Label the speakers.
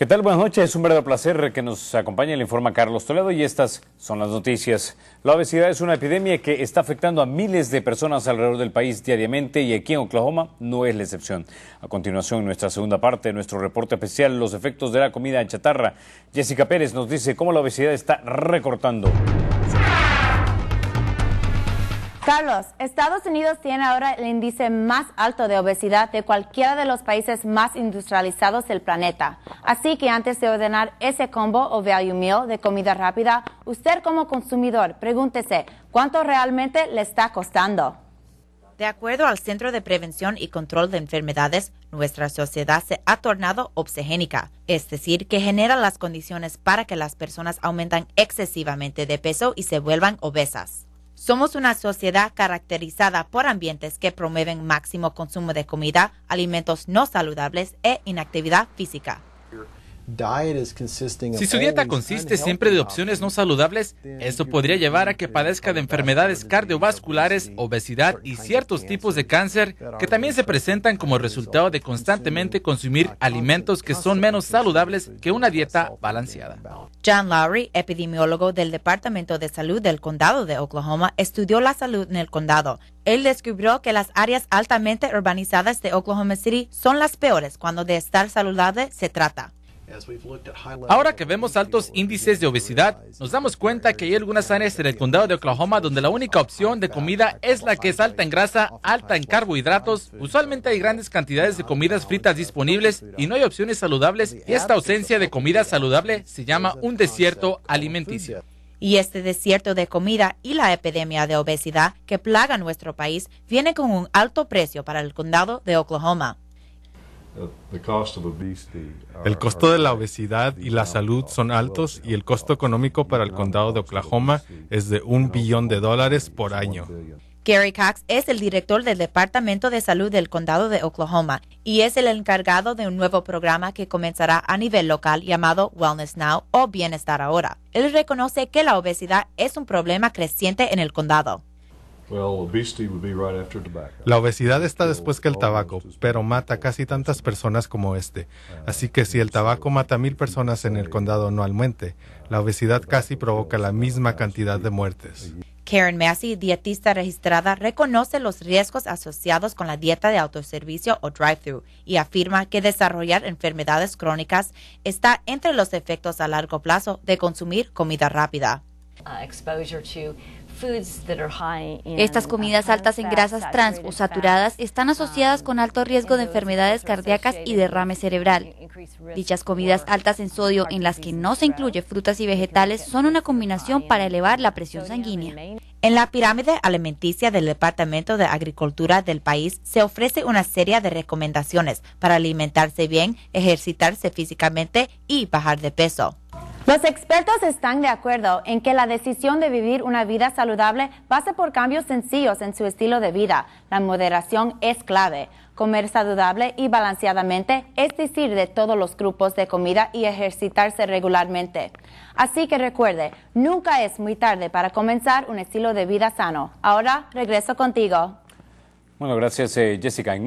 Speaker 1: ¿Qué tal? Buenas noches. Es un verdadero placer que nos acompañe. el informa Carlos Toledo y estas son las noticias. La obesidad es una epidemia que está afectando a miles de personas alrededor del país diariamente y aquí en Oklahoma no es la excepción. A continuación, en nuestra segunda parte, nuestro reporte especial, los efectos de la comida chatarra. Jessica Pérez nos dice cómo la obesidad está recortando.
Speaker 2: Carlos, Estados Unidos tiene ahora el índice más alto de obesidad de cualquiera de los países más industrializados del planeta. Así que antes de ordenar ese combo o value meal de comida rápida, usted como consumidor pregúntese cuánto realmente le está costando. De acuerdo al Centro de Prevención y Control de Enfermedades, nuestra sociedad se ha tornado obsegénica, es decir, que genera las condiciones para que las personas aumentan excesivamente de peso y se vuelvan obesas. Somos una sociedad caracterizada por ambientes que promueven máximo consumo de comida, alimentos no saludables e inactividad física. Si su dieta consiste siempre de
Speaker 1: opciones no saludables, esto podría llevar a que padezca de enfermedades cardiovasculares, obesidad y ciertos tipos de cáncer que también se presentan como resultado de constantemente consumir alimentos que son menos saludables que una dieta balanceada.
Speaker 2: John Lowry, epidemiólogo del Departamento de Salud del Condado de Oklahoma, estudió la salud en el condado. Él descubrió que las áreas altamente urbanizadas de Oklahoma City son las peores cuando de estar saludable se trata.
Speaker 1: Ahora que vemos altos índices de obesidad, nos damos cuenta que hay algunas áreas en el condado de Oklahoma donde la única opción de comida es la que es alta en grasa, alta en carbohidratos. Usualmente hay grandes cantidades de comidas fritas disponibles y no hay opciones saludables y esta ausencia de comida saludable se llama un desierto alimenticio.
Speaker 2: Y este desierto de comida y la epidemia de obesidad que plaga nuestro país viene con un alto precio para el condado de Oklahoma. Uh, el
Speaker 1: costo de la obesidad y la salud son altos y el costo económico para el condado de Oklahoma es de un billón de dólares por año.
Speaker 2: Gary Cox es el director del Departamento de Salud del Condado de Oklahoma y es el encargado de un nuevo programa que comenzará a nivel local llamado Wellness Now o Bienestar Ahora. Él reconoce que la obesidad es un problema creciente en el condado.
Speaker 1: La obesidad está después que el tabaco, pero mata casi tantas personas como este. Así que si el tabaco mata mil personas en el condado anualmente, la obesidad casi provoca la misma cantidad de muertes.
Speaker 2: Karen Massey, dietista registrada, reconoce los riesgos asociados con la dieta de autoservicio o drive-thru y afirma que desarrollar enfermedades crónicas está entre los efectos a largo plazo de consumir comida rápida. Uh, estas comidas altas en grasas trans o saturadas están asociadas con alto um, riesgo de enfermedades cardíacas y derrame cerebral. Dichas comidas altas en sodio en las que no se incluye frutas y vegetales son una combinación para elevar la presión sanguínea. En la pirámide alimenticia del Departamento de Agricultura del país se ofrece una serie de recomendaciones para alimentarse bien, ejercitarse físicamente y bajar de peso. Los expertos están de acuerdo en que la decisión de vivir una vida saludable pasa por cambios sencillos en su estilo de vida. La moderación es clave. Comer saludable y balanceadamente, es decir, de todos los grupos de comida y ejercitarse regularmente. Así que recuerde, nunca es muy tarde para comenzar un estilo de vida sano. Ahora regreso contigo.
Speaker 1: Bueno, gracias eh, Jessica.